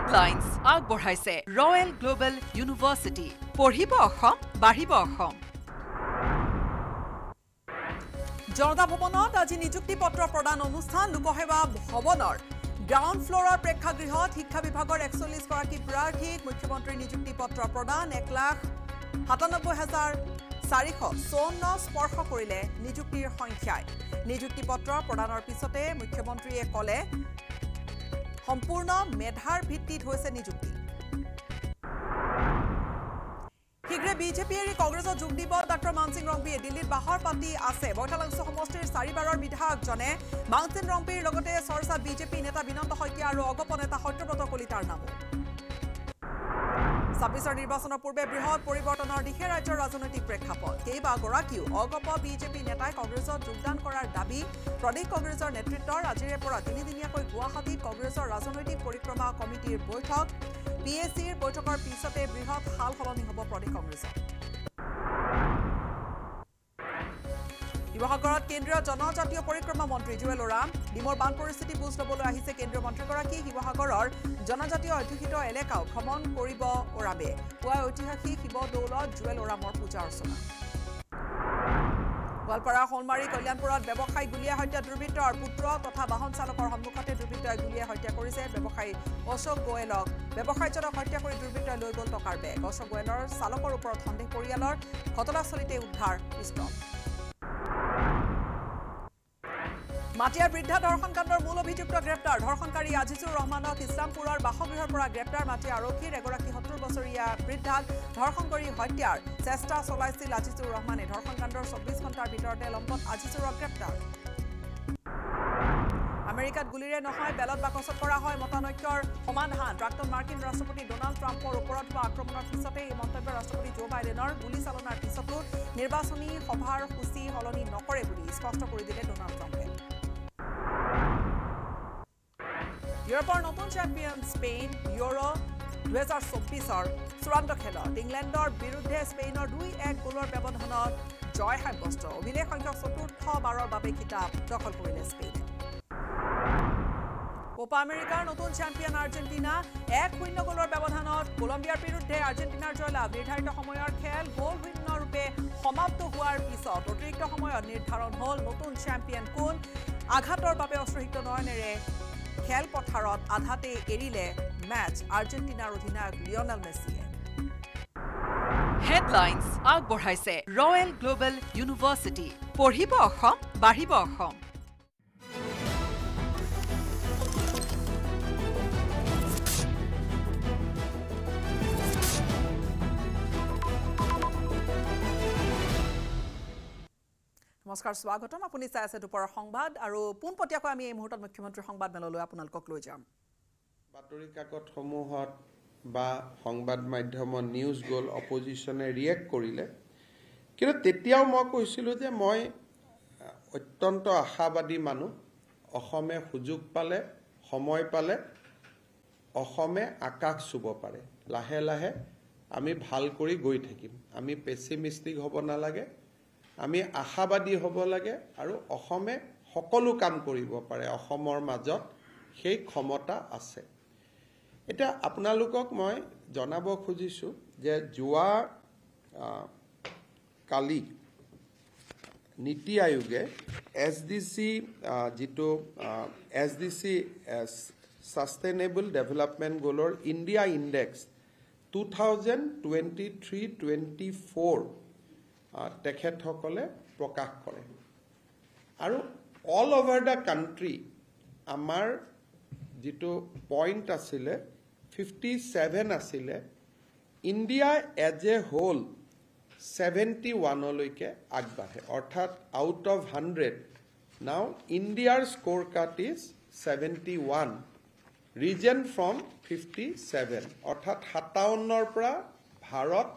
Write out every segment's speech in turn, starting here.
Headlines আগবঢ়াইছে Royal global university পঢ়িব অসম বাঢ়িব অসম জনতা ভৱনত আজি নিযুক্তি পত্ৰ প্ৰদান অনুষ্ঠান লোকসেৱা ভৱনৰ গ্ৰাউণ্ড ফ্ল'ৰৰ প্ৰেক্ষাগৃহত শিক্ষা বিভাগৰ একচল্লিশ প্ৰাৰ্থীক প্ৰাৰ্থীক নিযুক্তি পত্ৰ প্ৰদান এক লাখ সাতানব্বই হাজাৰ চাৰিশ চৌৱন্ন স্পৰ্শ কৰিলে নিযুক্তিৰ সংখ্যাই নিযুক্তি পত্ৰ প্ৰদানৰ পিছতে মুখ্যমন্ত্ৰীয়ে কলে সম্পূৰ্ণ মেধাৰ ভিত্তিত হৈছে নিযুক্তি শীঘ্ৰে বিজেপি এৰি কংগ্ৰেছত যোগ দিব ডাঃ মানসিং ৰংপিয়ে দিল্লীত বাহৰ পাতি আছে বৈঠালাংচ সমষ্টিৰ চাৰিবাৰৰ বিধায়কজনে মানসিং ৰংপিৰ লগতে চৰ্চা বিজেপি নেতা বিনন্ত শইকীয়া আৰু অগপ নেতা সত্যব্ৰত কলিতাৰ নামো ছাব্বিছৰ নিৰ্বাচনৰ পূৰ্বে বৃহৎ পৰিৱৰ্তনৰ দিশে ৰাজ্যৰ ৰাজনৈতিক প্ৰেক্ষাপট কেইবাগৰাকীও অগপ বিজেপি নেতাই কংগ্ৰেছত যোগদান কৰাৰ দাবী প্ৰদেশ কংগ্ৰেছৰ নেতৃত্বৰ আজিৰে পৰা তিনিদিনীয়াকৈ গুৱাহাটীত কংগ্ৰেছৰ ৰাজনৈতিক পৰিক্ৰমা কমিটিৰ বৈঠক পি এছ চিৰ বৈঠকৰ পিছতে বৃহৎ সাল সলনি হ'ব প্ৰদেশ কংগ্ৰেছৰ শিৱসাগৰত কেন্দ্ৰীয় জনজাতীয় পৰিক্ৰমা মন্ত্ৰী জুৱেল ওৰাম ডিমৰ বান পৰিস্থিতি বুজ ল'বলৈ আহিছে কেন্দ্ৰীয় মন্ত্ৰীগৰাকী শিৱসাগৰৰ জনজাতীয় অধ্যুষিত এলেকাও ভ্ৰমণ কৰিব ওৰামে পুৱাই ঐতিহাসিক শিৱদৌলত জুৱেল ওৰামৰ পূজা অৰ্চনা গোৱালপাৰা সোণমাৰী কল্যাণপুৰত ব্যৱসায়ী গুলীয়া হত্যা দুৰ্বৃত্তৰ পুত্ৰ তথা বাহন চালকৰ সন্মুখতে দুৰ্বৃত্তই গুলীয়াই হত্যা কৰিছে ব্যৱসায়ী অশোক গোৱেলক ব্যৱসায়ীজনক হত্যা কৰি দুৰ্বৃত্তই লৈ গ'ল টকাৰ বেগ অশোক গোৱেলৰ চালকৰ ওপৰত সন্দেহ পৰিয়ালৰ ঘটনাস্থলীতে উদ্ধাৰ পিষ্ট মাটিয়া বৃদ্ধা ধৰ্ষণ কাণ্ডৰ মূল অভিযুক্ত গ্ৰেপ্তাৰ ধৰ্ষণকাৰী আজিজুৰ ৰহমানক ইছলামপুৰৰ বাসগৃহৰ পৰা গ্ৰেপ্তাৰ মাটি আৰক্ষীৰ এগৰাকী সত্তৰ বছৰীয়া বৃদ্ধাক ধৰ্ষণ কৰি হত্যাৰ চেষ্টা চলাইছিল আজিজুৰ ৰহমানে ধৰ্ষণকাণ্ডৰ চৌব্বিছ ঘণ্টাৰ ভিতৰতে লম্বত আজিজুৰক গ্ৰেপ্তাৰ আমেৰিকাত গুলীৰে নহয় বেলত বাকচত কৰা হয় মতানৈক্যৰ সমাধান প্ৰাক্তন মাৰ্কিন ৰাষ্ট্ৰপতি ডনাল্ড ট্ৰাম্পৰ ওপৰত হোৱা আক্ৰমণৰ পিছতে এই মন্তব্য ৰাষ্ট্ৰপতি জো বাইডেনৰ গুলীচালনাৰ পিছতো নিৰ্বাচনী সভাৰ সূচী সলনি নকৰে বুলি স্পষ্ট কৰি দিলে ডনাল্ড ট্ৰাম্পে ইউৰোপৰ নতুন চেম্পিয়ন স্পেইন ইউৰ' দুহেজাৰ চৌব্বিছৰ চূড়ান্ত খেলত ইংলেণ্ডৰ বিৰুদ্ধে স্পেইনৰ দুই এক গোলৰ ব্যৱধানত জয় সাব্যস্ত অভিলেখ সংখ্যক চতুৰ্থবাৰৰ বাবে খিতাপ দখল কৰিলে স্পেইনে কোপা আমেৰিকাৰ নতুন চেম্পিয়ন আৰ্জেণ্টিনা এক শূন্য গোলৰ ব্যৱধানত কলম্বিয়াৰ বিৰুদ্ধে আৰ্জেণ্টিনাৰ জয়লাভ নিৰ্ধাৰিত সময়ৰ খেল গ'ল শূন্যৰূপে সমাপ্ত হোৱাৰ পিছত অতিৰিক্ত সময়ত নিৰ্ধাৰণ হ'ল নতুন চেম্পিয়ন কোন আঘাতৰ বাবে অশ্ৰহিত নয়নেৰে খেলপথাৰত আধাতেই এৰিলে মেচ আৰ্জেণ্টিনাৰ অধিনায়ক লিঅনেল মেছিয়ে হেডলাইনছ আগবঢ়াইছে ৰয়েল গ্ল'বেল ইউনিভাৰ্চিটি পঢ়িব অসম বাঢ়িব অসম নমস্কাৰ স্বাগতম আপুনি চাই আছে দুপৰৰ সংবাদ আৰু পোনপটীয়াকৈ আমি এই মুহূৰ্তত মুখ্যমন্ত্ৰীৰ সংবাদ মেললৈ আপোনালোকক লৈ যাম বাতৰি কাকতসমূহত বা সংবাদ মাধ্যমত নিউজ গ'ল অপজিশ্যনে ৰিয়েক্ট কৰিলে কিন্তু তেতিয়াও মই কৈছিলোঁ যে মই অত্যন্ত আশাবাদী মানুহ অসমে সুযোগ পালে সময় পালে অসমে আকাশ চুব পাৰে লাহে লাহে আমি ভাল কৰি গৈ থাকিম আমি পেচিমিষ্টিক হ'ব নালাগে আমি আশাবাদী হ'ব লাগে আৰু অসমে সকলো কাম কৰিব পাৰে অসমৰ মাজত সেই ক্ষমতা আছে এতিয়া আপোনালোকক মই জনাব খুজিছোঁ যে যোৱা কালি নীতি আয়োগে এছ ডি চি যিটো S D C sustainable development গ'লৰ India index two thousand twenty three twenty four তেখেতসকলে প্ৰকাশ কৰে আৰু অল অভাৰ দ্য কাণ্ট্ৰি আমাৰ যিটো পইণ্ট আছিলে ফিফটি ছেভেন আছিলে ইণ্ডিয়া এজ এ হ'ল ছেভেণ্টি ওৱানলৈকে আগবাঢ়ে অৰ্থাৎ আউট অফ হাণ্ড্ৰেড নাও ইণ্ডিয়াৰ score card is seventy one risen from fifty seven অৰ্থাৎ সাতাৱন্নৰ পৰা ভাৰত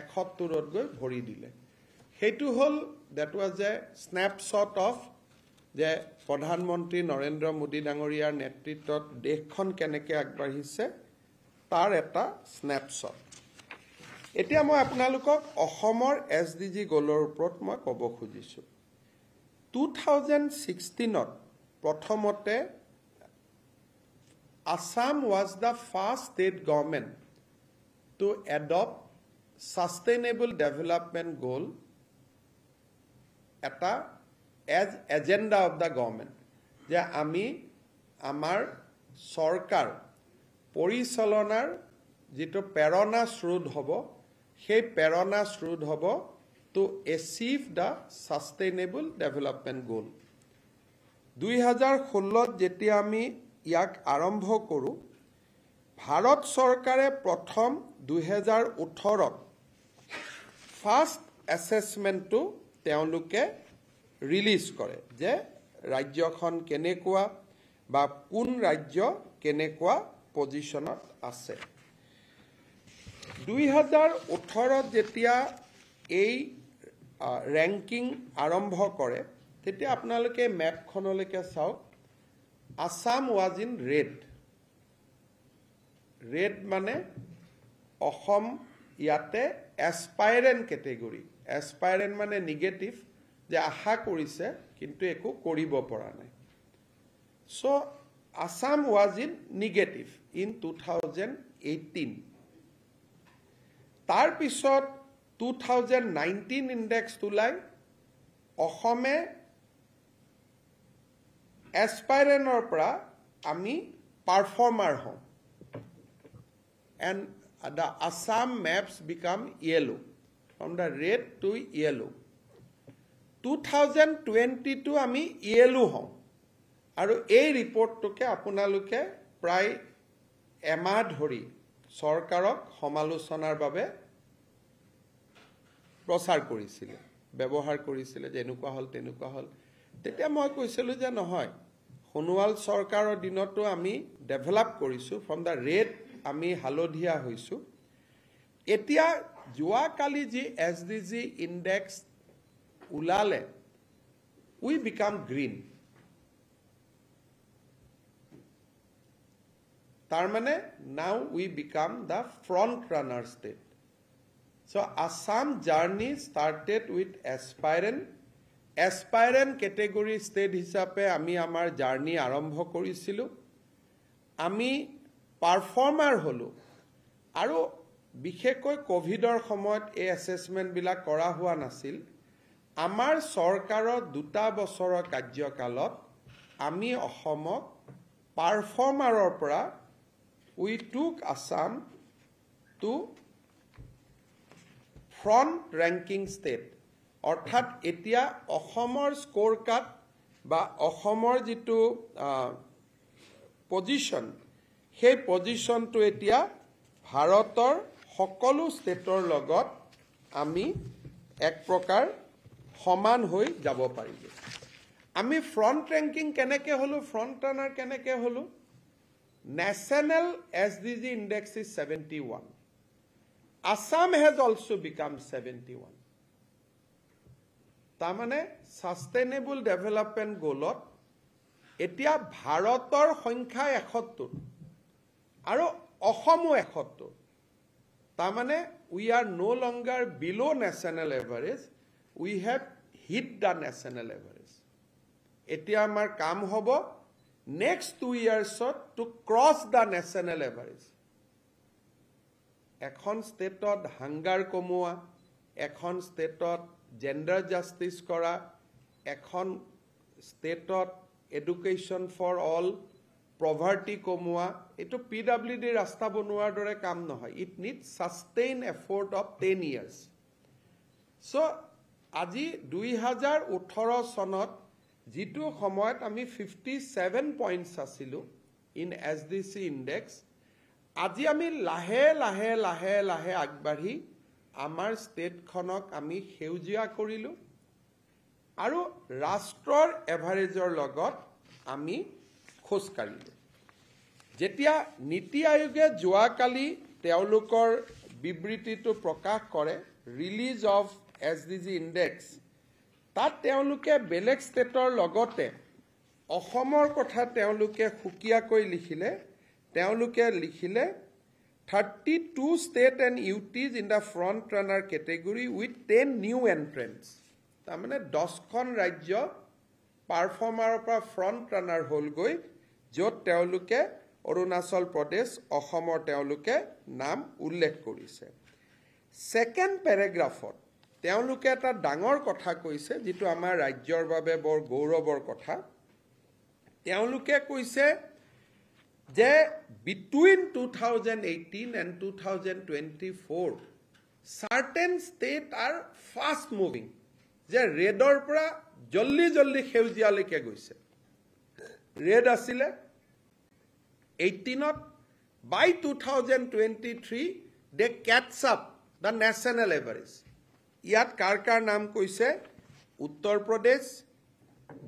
এসত্তৰত গৈ ভৰি দিলে সেইটো হ'ল that was a snapshot of যে প্ৰধানমন্ত্ৰী নৰেন্দ্ৰ মোদী ডাঙৰীয়াৰ নেতৃত্বত দেশখন কেনেকৈ আগবাঢ়িছে তাৰ এটা স্নেপশ্বট এতিয়া মই আপোনালোকক অসমৰ এছ ডি জি গ'লৰ ওপৰত মই ক'ব খুজিছোঁ টু থাউজেণ্ড ছিক্সটিনত প্ৰথমতে Assam was the first state government to adopt sustainable development goal এটা as agenda of the government যে আমি আমাৰ চৰকাৰ পৰিচালনাৰ যিটো প্ৰেৰণা শ্ৰুত হ'ব সেই প্ৰেৰণা শ্ৰুত হ'ব to achieve the sustainable development goal দুহেজাৰ ষোল্লত যেতিয়া আমি ইয়াক আৰম্ভ কৰোঁ ভাৰত চৰকাৰে প্ৰথম দুহেজাৰ ওঠৰত ফাৰ্ষ্ট এছেছমেণ্টটো তেওঁলোকে ৰিলিজ কৰে যে ৰাজ্যখন কেনেকুৱা বা কোন ৰাজ্য কেনেকুৱা পজিশ্যনত আছে দুই হাজাৰ ওঠৰত যেতিয়া এই ৰেংকিং আৰম্ভ কৰে তেতিয়া আপোনালোকে মেপখনলৈকে চাওক Assam was in red red মানে অসম ইয়াতে এছপাইৰেন কেটেগৰী এছপাইৰেণ্ট মানে নিগেটিভ যে আশা কৰিছে কিন্তু একো কৰিব পৰা নাই so' Assam was in negative in two thousand eighteen তাৰপিছত টু থাউজেণ্ড নাইনটিন ইণ্ডেক্স ওলাই অসমে এছপাইৰেনৰ পৰা আমি পাৰফৰ্মাৰ হওঁ and the Assam maps become yellow, from the red to yellow. 2022 আমি ইয়েলো হওঁ আৰু এই ৰিপৰ্টটোকে আপোনালোকে প্ৰায় এমাহ ধৰি চৰকাৰক সমালোচনাৰ বাবে প্ৰচাৰ কৰিছিলে ব্যৱহাৰ কৰিছিলে যে এনেকুৱা হ'ল তেনেকুৱা হ'ল তেতিয়া মই কৈছিলোঁ যে নহয় সোণোৱাল চৰকাৰৰ দিনতো আমি ডেভেলপ কৰিছোঁ ফ্ৰম দ্য ৰেড আমি হালধীয়া হৈছো এতিয়া যোৱাকালি যি এছ ডি জি ইণ্ডেক্স ওলালে উই বিকাম গ্ৰীণ তাৰমানে now we become the front runner state so' Assam journey started with aspirant aspirant category state হিচাপে আমি আমাৰ জাৰ্ণি আৰম্ভ কৰিছিলোঁ আমি পাৰফৰ্মাৰ হ'লোঁ আৰু বিশেষকৈ কভিডৰ সময়ত এই এছেছমেণ্টবিলাক কৰা হোৱা নাছিল আমাৰ চৰকাৰৰ দুটা বছৰৰ কাৰ্যকালত আমি অসমক পাৰফৰ্মাৰৰ পৰা we took Assam to front ranking state অৰ্থাৎ এতিয়া অসমৰ স্ক'ৰ কাৰ্ড বা অসমৰ যিটো পজিশ্যন সেই পজিশ্যনটো এতিয়া ভাৰতৰ সকলো ষ্টেটৰ লগত আমি এক প্ৰকাৰ সমান হৈ যাব পাৰিলোঁ আমি ফ্ৰণ্ট ৰেংকিং কেনেকৈ হ'লোঁ ফ্ৰণ্ট ৰাণাৰ কেনেকৈ হ'লোঁ national S D G index is seventy one Assam has also become seventy one তাৰমানে ছাষ্টেইনেবল ডেভেলপমেণ্ট গ'লত এতিয়া ভাৰতৰ সংখ্যা এসত্তৰ আৰু অসমো এসত্তৰ তাৰমানে we are no' longer below' national average we have hit the national average এতিয়া আমাৰ কাম হ'ব নেক্সট টু ইয়াৰ্ছত to cross the national average এখন ষ্টেটত হাংগাৰ কমোৱা এখন ষ্টেটত জেণ্ডাৰ জাষ্টিছ কৰা এখন ষ্টেটত এডুকেশ্যন ফৰ অল প্ৰভাৰ্টি কমোৱা এইটো পি ডাব্লিউ ডি ৰাস্তা বনোৱাৰ দৰে কাম নহয় it need sustain effort of ten years so' আজি দুই হাজাৰ ওঠৰ চনত যিটো সময়ত আমি ফিফটি ছেভেন পইণ্টছ আছিলোঁ in S D C index আজি আমি লাহে লাহে লাহে লাহে আগবাঢ়ি আমাৰ ষ্টেটখনক আমি সেউজীয়া কৰিলোঁ আৰু ৰাষ্ট্ৰৰ এভাৰেজৰ লগত আমি খোজ কাঢ়িলে যেতিয়া নীতি আয়োগে যোৱাকালি তেওঁলোকৰ বিবৃতিটো প্ৰকাশ কৰে release of S D G index তাত তেওঁলোকে বেলেগ ষ্টেটৰ লগতে অসমৰ কথা তেওঁলোকে সুকীয়াকৈ লিখিলে তেওঁলোকে লিখিলে thirty two state and UTs in the front runner category with ten new entrants তাৰমানে দহখন ৰাজ্য পাৰফৰ্মাৰৰ পৰা ফ্ৰণ্ট ৰাণাৰ হ'লগৈ য'ত তেওঁলোকে অৰুণাচল প্ৰদেশ অসমৰ তেওঁলোকে নাম উল্লেখ কৰিছে ছেকেণ্ড পেৰেগ্ৰাফত তেওঁলোকে এটা ডাঙৰ কথা কৈছে যিটো আমাৰ ৰাজ্যৰ বাবে বৰ গৌৰৱৰ কথা তেওঁলোকে কৈছে যে between two thousand eighteen and two thousand twenty four certain state are fast moving যে ৰেডৰ পৰা জল্দি জল্দি সেউজীয়ালৈকে গৈছে ৰেড আছিলে এইটিনত by two thousand twenty three they catch up the national average ইয়াত কাৰ কাৰ নাম কৈছে উত্তৰ প্ৰদেশ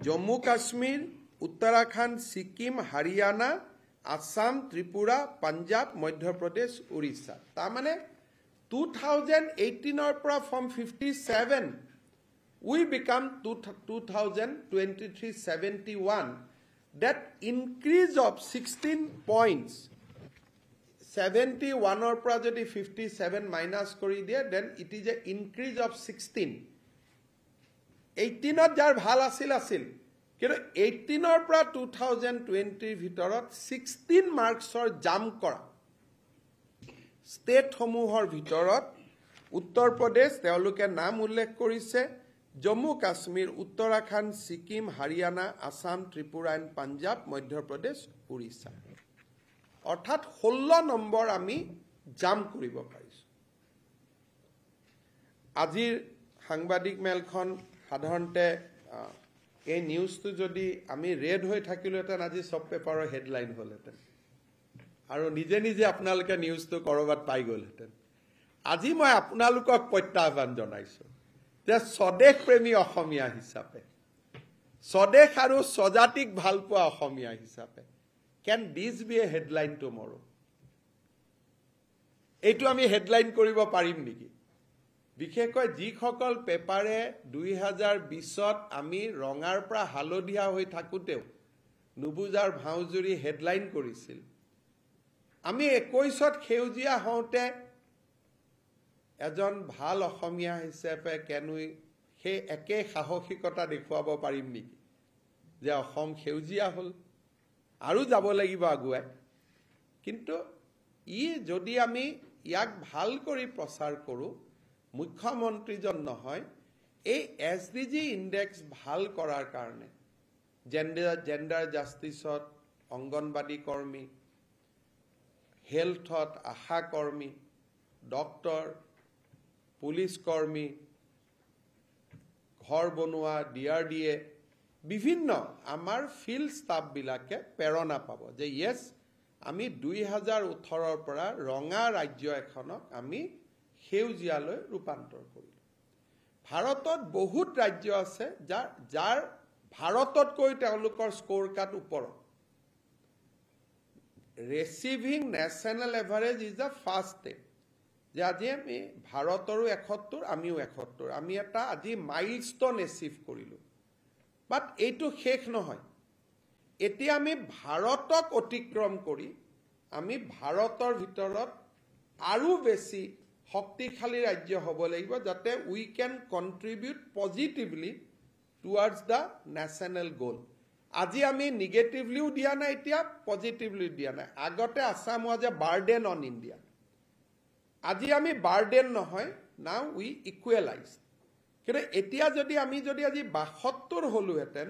জম্মু কাশ্মীৰ উত্তৰাখণ্ড ছিকিম হাৰিয়ানা আছাম ত্ৰিপুৰা পাঞ্জাৱ মধ্যপ্ৰদেশ উৰিষ্যা তাৰমানে টু থাউজেণ্ড এইটিনৰ পৰা from fifty seven we become two thousand twenty three seventy one that increase of 16 points 71 or project 57 minus kori there then it is a increase of 16 18 or jar bhal asil asil kintu 18 or pra 2020 bitorot 16 marks or jam kora state homu or bitorot uttar pradesh teoluke naam ullekh korise Jammu Kashmir Uttarakhand Sikkim Haryana Assam Tripura and Punjab Madhya Pradesh Orissa অৰ্থাৎ ষোল্ল number আমি জাম কৰিব পাৰিছোঁ আজিৰ সাংবাদিক মেলখন সাধাৰণতে এই নিউজটো যদি আমি ৰেড হৈ থাকিলোহেঁতেন আজি চব পেপাৰৰ হেডলাইন হ'লহেঁতেন আৰু নিজে নিজে আপোনালোকে নিউজটো ক'ৰবাত পাই গ'লহেঁতেন আজি মই আপোনালোকক প্ৰত্যাহ্বান জনাইছোঁ যে স্বদেশ প্ৰেমী অসমীয়া হিচাপে স্বদেশ আৰু স্বজাতিক ভাল পোৱা অসমীয়া হিচাপে can this be a headline to মৰো এইটো আমি হেডলাইন কৰিব পাৰিম নেকি বিশেষকৈ যিসকল পেপাৰে দুই হাজাৰ বিছত আমি ৰঙাৰ পৰা হালধীয়া হৈ থাকোঁতেও নুবুজাৰ ভাওঁজুৰি হেডলাইন কৰিছিল আমি একৈছত সেউজীয়া হওঁতে এজন ভাল অসমীয়া হিচাপে কেনুই সেই একেই সাহসিকতা দেখুৱাব পাৰিম নেকি যে অসম সেউজীয়া হ'ল আৰু যাব লাগিব আগুৱাই কিন্তু ই যদি আমি ইয়াক ভাল কৰি প্ৰচাৰ কৰোঁ মুখ্যমন্ত্ৰীজন নহয় এই এছ ডি জি ইণ্ডেক্স ভাল কৰাৰ কাৰণে জেণ্ডাৰ জেণ্ডাৰ জাষ্টিছত অংগনবাদী কৰ্মী হেলথত আশাকৰ্মী ডক্তৰ পুলিচ কৰ্মী ঘৰ বনোৱা ডি আৰ ডি এ বিভিন্ন আমাৰ ফিল্ড ষ্টাফবিলাকে প্ৰেৰণা পাব যে য়েছ আমি দুই হাজাৰ ওঠৰৰ পৰা ৰঙা ৰাজ্য এখনক আমি সেউজীয়ালৈ ৰূপান্তৰ কৰিলোঁ ভাৰতত বহুত ৰাজ্য আছে যাৰ যাৰ ভাৰততকৈ তেওঁলোকৰ স্ক'ৰ কাৰ্ড ওপৰত receiving national average is the first state যে আজি আমি ভাৰতৰো এসত্তৰ আমিও এসত্তৰ আমি এটা আজি মাইল ষ্ট'ন এচিভ কৰিলোঁ বাট এইটো শেষ নহয় এতিয়া আমি ভাৰতক অতিক্ৰম কৰি আমি ভাৰতৰ ভিতৰত আৰু বেছি শক্তিশালী ৰাজ্য হ'ব লাগিব যাতে we can contribute positively towards the national goal আজি আমি নিগেটিভলিও দিয়া নাই এতিয়া পজিটিভলিও দিয়া নাই আগতে Assam was a burden on India আজি আমি বাৰ্ডেন নহয় না উই ইকুৱেলাইজ কিন্তু এতিয়া যদি আমি যদি আজি বাসত্তৰ হ'লোহেঁতেন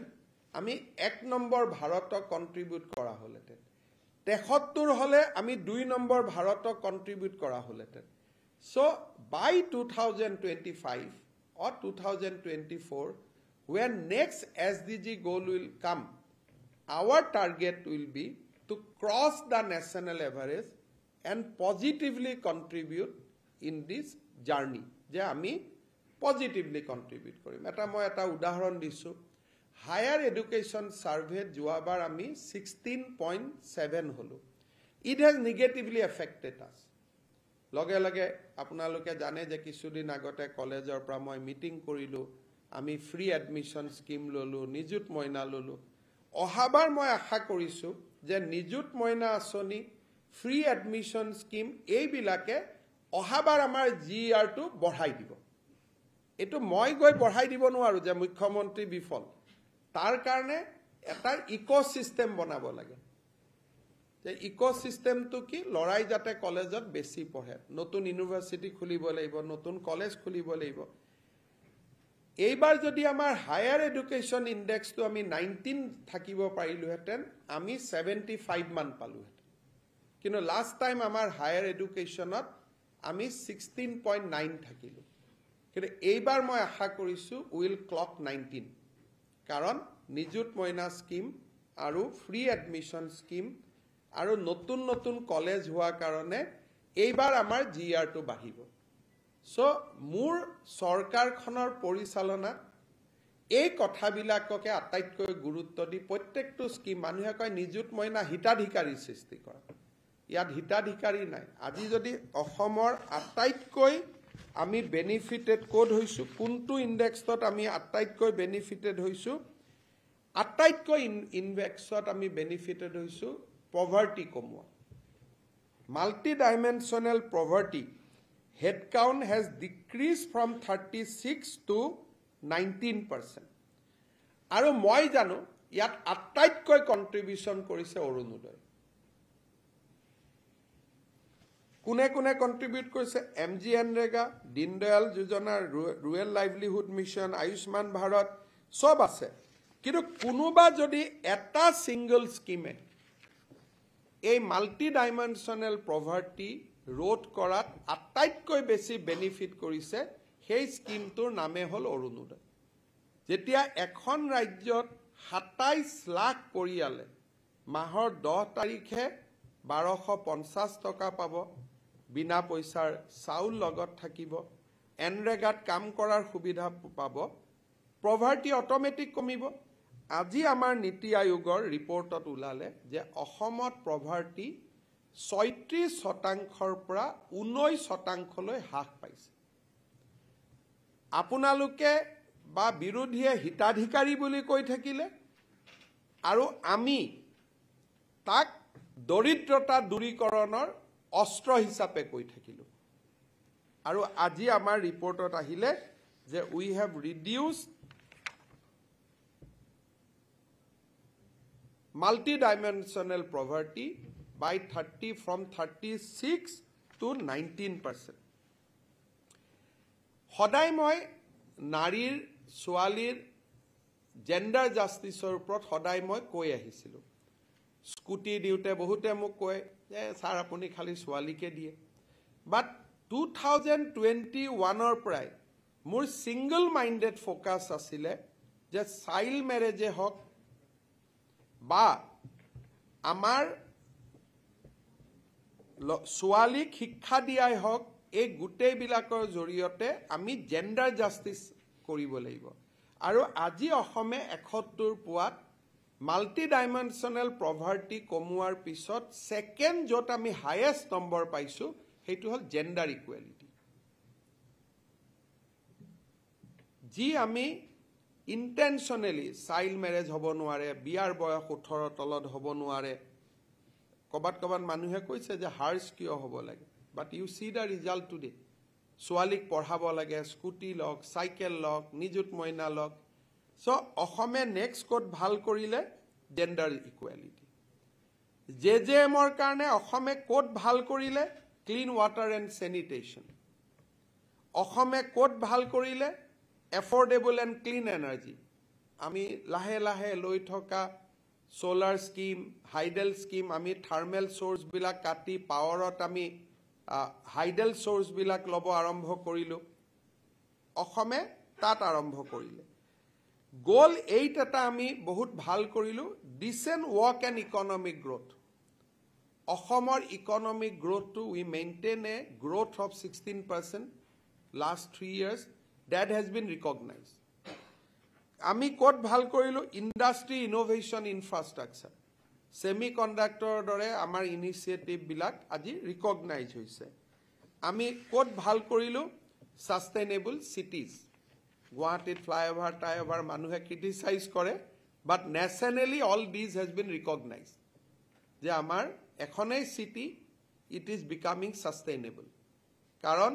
আমি এক নম্বৰ ভাৰতক কণ্ট্ৰিবিউট কৰা হ'লহেঁতেন তেসত্তৰ হ'লে আমি দুই নম্বৰ ভাৰতক কণ্ট্ৰিবিউট কৰা হ'লহেঁতেন so' by two thousand twenty five or' two thousand twenty four when next S D G goal will come our target will be to cross the national average and positively contribute in this journey যে আমি positively contribute কৰিম এটা মই এটা উদাহৰণ দিছোঁ higher education ছাৰ্ভেত যোৱাবাৰ আমি ছিক্সটিন পইণ্ট ছেভেন হ'লোঁ it has negatively affected us লগে লগে আপোনালোকে জানে যে কিছুদিন আগতে কলেজৰ পৰা মই মিটিং কৰিলোঁ আমি ফ্ৰী এডমিশ্যন স্কিম ল'লোঁ নিযুত মইনা ল'লোঁ অহাবাৰ মই আশা কৰিছোঁ যে নিযুত মইনা আঁচনি ফ্ৰী এডমিশ্যন স্কীম এইবিলাকে অহাবাৰ আমাৰ জি আৰটো e বঢ়াই দিব এইটো মই গৈ বঢ়াই দিব নোৱাৰোঁ যে মুখ্যমন্ত্ৰী বিফল তাৰ কাৰণে এটা ইক' ছিষ্টেম বনাব লাগে যে ইক' ছিষ্টেমটো কি ল'ৰাই যাতে কলেজত বেছি পঢ়ে নতুন ইউনিভাৰ্চিটি খুলিব লাগিব নতুন কলেজ খুলিব লাগিব এইবাৰ যদি আমাৰ হায়াৰ এডুকেশ্যন ইণ্ডেক্সটো আমি নাইনটিন থাকিব পাৰিলোহেঁতেন আমি ছেভেণ্টি ফাইভ মান পালোহেঁতেন কিন্তু লাষ্ট টাইম আমাৰ হায়াৰ এডুকেশ্যনত আমি ছিক্সটিন পইণ্ট নাইন থাকিলোঁ কিন্তু এইবাৰ মই আশা কৰিছোঁ উইল ক্লক নাইনটিন কাৰণ নিযুত মইনা স্কীম আৰু ফ্ৰী এডমিশ্যন স্কীম আৰু নতুন নতুন কলেজ হোৱাৰ কাৰণে এইবাৰ আমাৰ জি আৰটো বাঢ়িব চ' মোৰ চৰকাৰখনৰ পৰিচালনা এই কথাবিলাককে আটাইতকৈ গুৰুত্ব দি প্ৰত্যেকটো স্কীম মানুহে কয় নিযুত মইনা হিতাধিকাৰীৰ সৃষ্টি কৰা ইয়াত হিতাধিকাৰী নাই আজি যদি অসমৰ আটাইতকৈ আমি বেনিফিটেড ক'ত হৈছোঁ কোনটো ইণ্ডেক্সত আমি আটাইতকৈ বেনিফিটেড হৈছোঁ আটাইতকৈ ইণ্ডেক্সত আমি বেনিফিটেড হৈছোঁ পভাৰ্টি কমোৱা multi dimensional poverty headcount has decrease from thirty six to nineteen percent আৰু মই জানো ইয়াত আটাইতকৈ কণ্ট্ৰিবিউশ্যন কৰিছে অৰুণোদয় কোনে কোনে কণ্ট্ৰিবিউট কৰিছে M G NREGA Deendayal Yojana rural livelihood mission Ayushman Bharat চব আছে কিন্তু কোনোবা যদি এটা ছিংগল স্কিমে এই মাল্টি ডাইমেনশ্যনেল প্ৰভাৰ্টি ৰোধ কৰাত আটাইতকৈ বেছি বেনিফিট কৰিছে সেই স্কিমটোৰ নামে হ'ল অৰুণোদয় যেতিয়া এখন ৰাজ্যত সাতাইছ লাখ পৰিয়ালে মাহৰ দহ তাৰিখে বাৰশ পঞ্চাছ টকা পাব বিনা পইচাৰ চাউল লগত থাকিব এনৰেগাত কাম কৰাৰ সুবিধা পাব প্ৰভাৰ্টি অট'মেটিক কমিব আজি আমাৰ নীতি আয়োগৰ ৰিপৰ্টত ওলালে যে অসমত প্ৰভাৰ্টি ছয়ত্ৰিছ শতাংশৰ পৰা ঊনৈছ শতাংশলৈ হ্ৰাস পাইছে আপোনালোকে বা বিৰোধীয়ে হিতাধিকাৰী বুলি কৈ থাকিলে আৰু আমি তাক দৰিদ্ৰতা দূৰীকৰণৰ অস্ত্ৰ হিচাপে কৈ থাকিলোঁ আৰু আজি আমাৰ ৰিপৰ্টত আহিলে যে we have reduce multi dimensional poverty by thirty from thirty six to nineteen percent সদায় মই নাৰীৰ ছোৱালীৰ জেণ্ডাৰ জাষ্টিছৰ ওপৰত সদায় মই কৈ আহিছিলোঁ স্কুটি দিওঁতে বহুতে মোক কয় যে ছাৰ আপুনি খালি ছোৱালীকে দিয়ে বাট টু থাউজেণ্ড টুৱেণ্টি ওৱানৰ পৰাই মোৰ ছিংগল মাইণ্ডেড ফ'কাছ আছিলে যে চাইল্ড মেৰেজে হওক বা আমাৰ ছোৱালীক শিক্ষা দিয়াই হওক এই গোটেইবিলাকৰ জৰিয়তে আমি জেণ্ডাৰ জাষ্টিছ কৰিব লাগিব আৰু আজি অসমে এসত্তৰ পোৱাত মাল্টি ডাইমেনশ্যনেল প্ৰভাৰ্টি কমোৱাৰ পিছত ছেকেণ্ড য'ত আমি হায়েষ্ট নম্বৰ পাইছোঁ সেইটো হ'ল জেণ্ডাৰ ইকুৱেলিটি যি আমি ইণ্টেনশ্যনেলি চাইল্ড মেৰেজ হ'ব নোৱাৰে বিয়াৰ বয়স ওঠৰ তলত হ'ব নোৱাৰে ক'ৰবাত ক'ৰবাত মানুহে কৈছে যে হাৰ্চ কিয় হ'ব লাগে but you see the result today ছোৱালীক পঢ়াব লাগে স্কুটি লওক চাইকেল লওক নিযুত মইনা লওক চ' অসমে নেক্সট ক'ত ভাল কৰিলে জেণ্ডাৰ ইকুৱেলিটি জে জে এমৰ কাৰণে অসমে ক'ত ভাল কৰিলে ক্লিন ৱাটাৰ এণ্ড চেনিটেশ্যন অসমে ক'ত ভাল কৰিলে এফৰ্ডেবল এণ্ড ক্লিন এনাৰ্জি আমি লাহে লাহে লৈ থকা ছ'লাৰ স্কিম হাইডেল স্কিম আমি থাৰ্মেল চ'ৰ্চবিলাক কাটি পাৱাৰত আমি হাইডেল চ'ৰ্চবিলাক ল'ব আৰম্ভ কৰিলোঁ অসমে তাত আৰম্ভ কৰিলে গ'ল এইট এটা আমি বহুত ভাল কৰিলোঁ decent work and economic growth অসমৰ ইকনমিক গ্ৰ'থটো we maintain a growth of sixteen percent last three years that has been recognise আমি ক'ত ভাল কৰিলোঁ ইণ্ডাষ্ট্ৰি ইন'ভেশ্যন ইনফ্ৰাষ্ট্ৰাকচাৰ ছেমি কণ্ডাক্টৰৰ দৰে আমাৰ ইনিচিয়েটিভবিলাক আজি ৰিকগনাইজ হৈছে আমি ক'ত ভাল কৰিলোঁ ছাষ্টেইনেবল চিটিজ গুৱাহাটীত ফ্লাইঅভাৰ অভাৰ মানুহে ক্ৰিটিচাইজ কৰে but nationally all this has been recognise যে আমাৰ এখনেই city it is becoming sustainable কাৰণ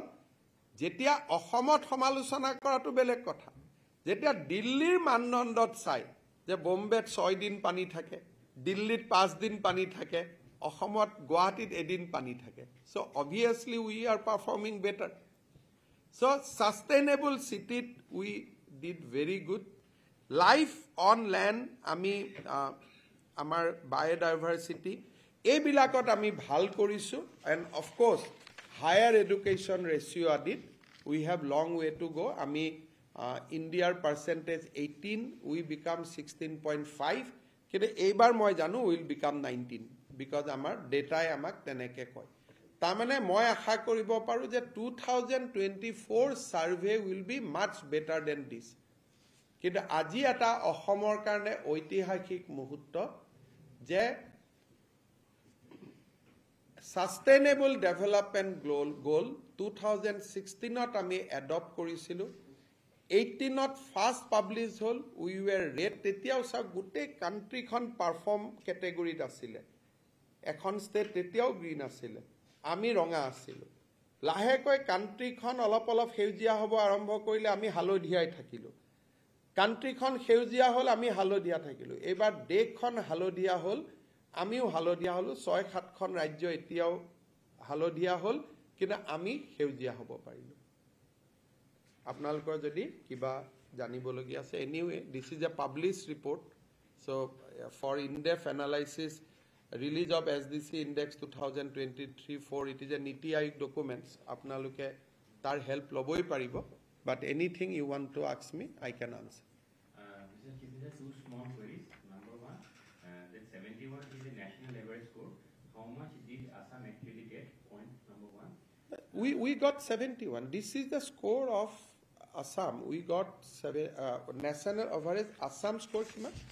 যেতিয়া অসমত সমালোচনা কৰাটো বেলেগ কথা যেতিয়া দিল্লীৰ মানদণ্ডত চাই যে বম্বেত ছয় দিন পানী থাকে দিল্লীত পাঁচদিন পানী থাকে অসমত গুৱাহাটীত এদিন পানী থাকে so' obviously we are performing better So sustainable city we did very good. Life on land, ami uh, amar biodiversity. E bilakot ami bhal korisu. And of course, higher education ratio adit. We have long way to go. Ami uh, India percentage 18, we become 16.5. Kide ebar moi janu, we will become 19. Because amar data amak tenekekoi. তাৰমানে মই আশা কৰিব পাৰোঁ যে two thousand twenty four survey will be much better than this কিন্তু আজি এটা অসমৰ কাৰণে ঐতিহাসিক মুহূৰ্ত যে sustainable development goal two thousand ছিক্সটিনত আমি এডপ্ট কৰিছিলোঁ এইটিনত ফাৰ্ষ্ট পাব্লিছ হ'ল উই ৱেৰ ৰেড তেতিয়াও চাওক গোটেই কাণ্ট্ৰিখন পাৰফৰ্ম কেটেগৰীত আছিলে এখন ষ্টেট তেতিয়াও গ্ৰীণ আছিলে আমি ৰঙা আছিলোঁ লাহেকৈ কান্ত্ৰিখন অলপ অলপ সেউজীয়া হ'ব আৰম্ভ কৰিলে আমি হালধীয়াই থাকিলোঁ কান্ত্ৰিখন সেউজীয়া হ'ল আমি হালধীয়া থাকিলোঁ এইবাৰ দেশখন হালধীয়া হ'ল আমিও হালধীয়া হ'লোঁ ছয় সাতখন ৰাজ্য এতিয়াও হালধীয়া হ'ল কিন্তু আমি সেউজীয়া হ'ব পাৰিলোঁ আপোনালোকৰ যদি কিবা জানিবলগীয়া আছে anyway this is a publish report so' for in depth analysis release of SDC index 2023-4, it is a niti Aayog documents. Apna luke tar help loboi paribo. But anything you want to ask me, I can answer. Uh, two small queries. Number one, uh, that 71 is a national average score. How much did Assam actually get? Point number one. we, we got 71. This is the score of Assam. We got seven, uh, national average Assam score,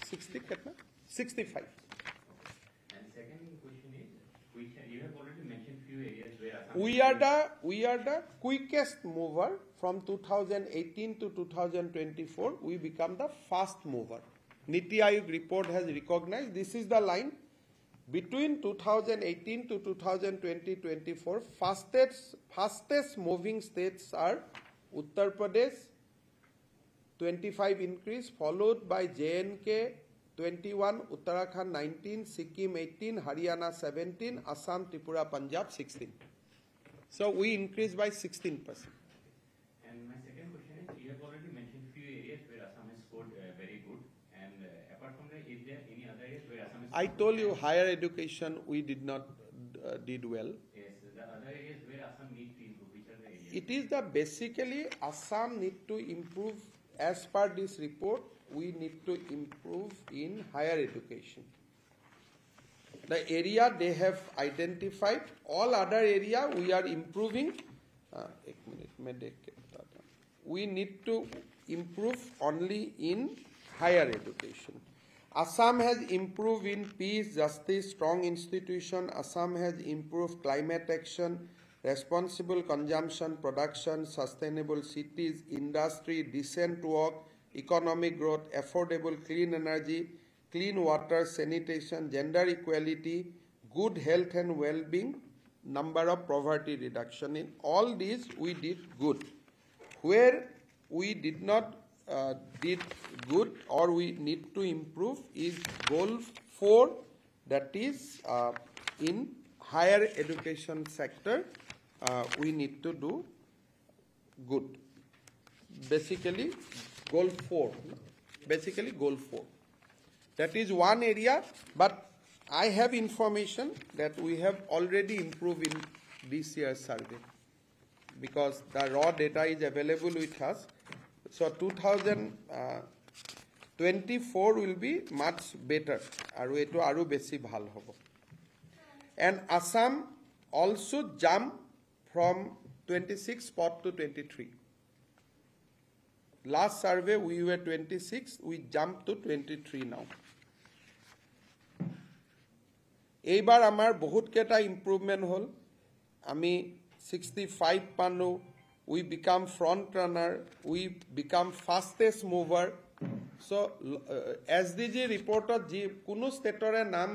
60, 65. We are the we are the quickest mover from 2018 to 2024. We become the fast mover. Niti Aayog report has recognized this is the line between 2018 to 2020-24. Fastest fastest moving states are Uttar Pradesh, 25 increase, followed by JNK, 21, Uttarakhand 19, Sikkim 18, Haryana 17, Assam, Tripura, Punjab 16. So we increased by 16%. And my second question is, you have already mentioned few areas where Assam has scored uh, very good. And uh, apart from that, is there any other areas where Assam has I told you higher education we did not uh, did well. Yes, the other areas where Assam need to improve, which are the areas? It is the basically Assam need to improve as per this report we need to improve in higher education. The area they have identified, all other area we are improving. Ah, we need to improve only in higher education. Assam has improved in peace, justice, strong institution. Assam has improved climate action, responsible consumption, production, sustainable cities, industry, decent work, economic growth, affordable clean energy, clean water, sanitation, gender equality, good health and well-being, number of poverty reduction. In all these, we did good. Where we did not uh, did good or we need to improve is goal 4 that is uh, in higher education sector uh, we need to do good basically goal 4 basically goal 4 that is one area but I have information that we have already improved in this year's survey because the raw data is available with us so 2024 uh, will be much better and Assam also jumped from 26 spot to 23 Last survey, we were 26. We jumped to 23 now. এইবাৰ আমাৰ বহুতকেইটা improvement হ'ল আমি sixty five পালোঁ we become front runner we become fastest mover so' S D G ৰিপৰ্টত যি কোনো ষ্টেটৰে নাম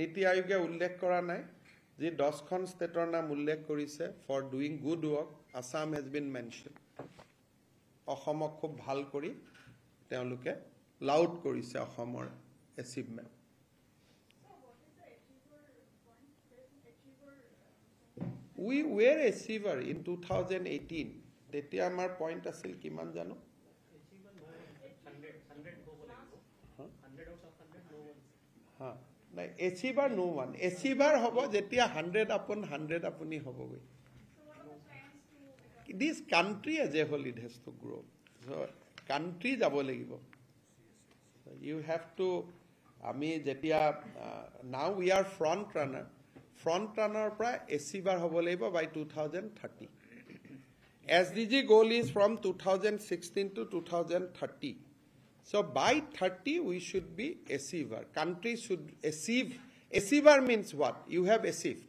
নীতি আয়োগে উল্লেখ কৰা নাই যি দহখন ষ্টেটৰ নাম উল্লেখ কৰিছে for doing good work Assam has been mention অসমক খুব ভাল কৰি তেওঁলোকে লাউড কৰিছে অসমৰ achievement we were achiever in two thousand eighteen তেতিয়া আমাৰ পইণ্ট আছিল কিমান জানো হা নাই এচিভাৰ নো ওৱান এচিভাৰ হ'ব যেতিয়া হাণ্ড্ৰেড আপোন হাণ্ড্ৰেড আপুনি হ'বগৈ দিছ country as a whole it has to grow' country যাব লাগিব ইউ হেভ টু আমি যেতিয়া now we are front runner front runner পৰা এচিভাৰ হ'ব লাগিব by two thousand thirty S D G goal is from two thousand sixteen to two thousand thirty so' by thirty we should be achiever country should achieve achiever means what you have achieved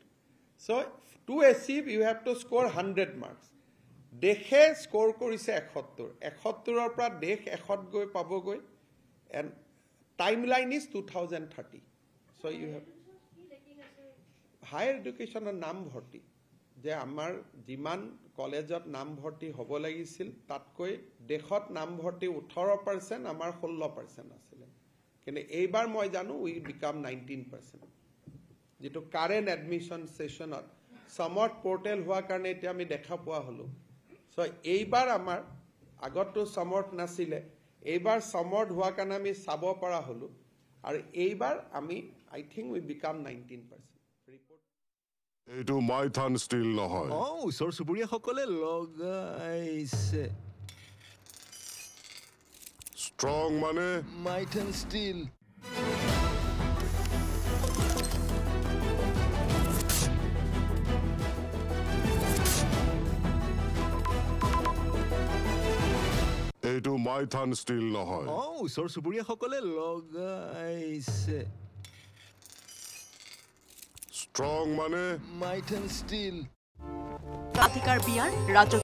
so' to achieve you have to score hundred marks দেশে score কৰিছে এসত্তৰ এসত্তৰৰ পৰা দেশ এশত গৈ পাবগৈ and time line is two thousand thirty so' you have higher এডুকেশ্যনৰ নামভৰ্তি যে আমাৰ যিমান কলেজত নামভৰ্তি হ'ব লাগিছিল তাতকৈ দেশত নামভৰ্তি ওঠৰ পাৰ্চেণ্ট আমাৰ ষোল্ল পাৰ্চেণ্ট আছিলে কিন্তু এইবাৰ মই জানো উই বিকাম নাইনটিন পাৰ্চেণ্ট যিটো কাৰেণ্ট এডমিশ্যন ছেশ্যনত চমত পৰ্টেল হোৱাৰ কাৰণে এতিয়া আমি দেখা পোৱা হ'লোঁ চ' এইবাৰ আমাৰ আগততো চমৰ্থ নাছিলে এইবাৰ চমৰ্থ হোৱাৰ কাৰণে আমি চাব পৰা হ'লোঁ আৰু এইবাৰ আমি I think we become nineteen percent এইটো মাইথান নহয় অ ওচৰ চুবুৰীয়াসকলে লগাইছে মাই থান ষ্টিল নহয় অঁ ওচৰ চুবুৰীয়াসকলে লগাইছে ষ্ট্ৰং মানে মাই থান ষ্টিল কাৰ্তিকাৰ বিয়াৰ ৰাজ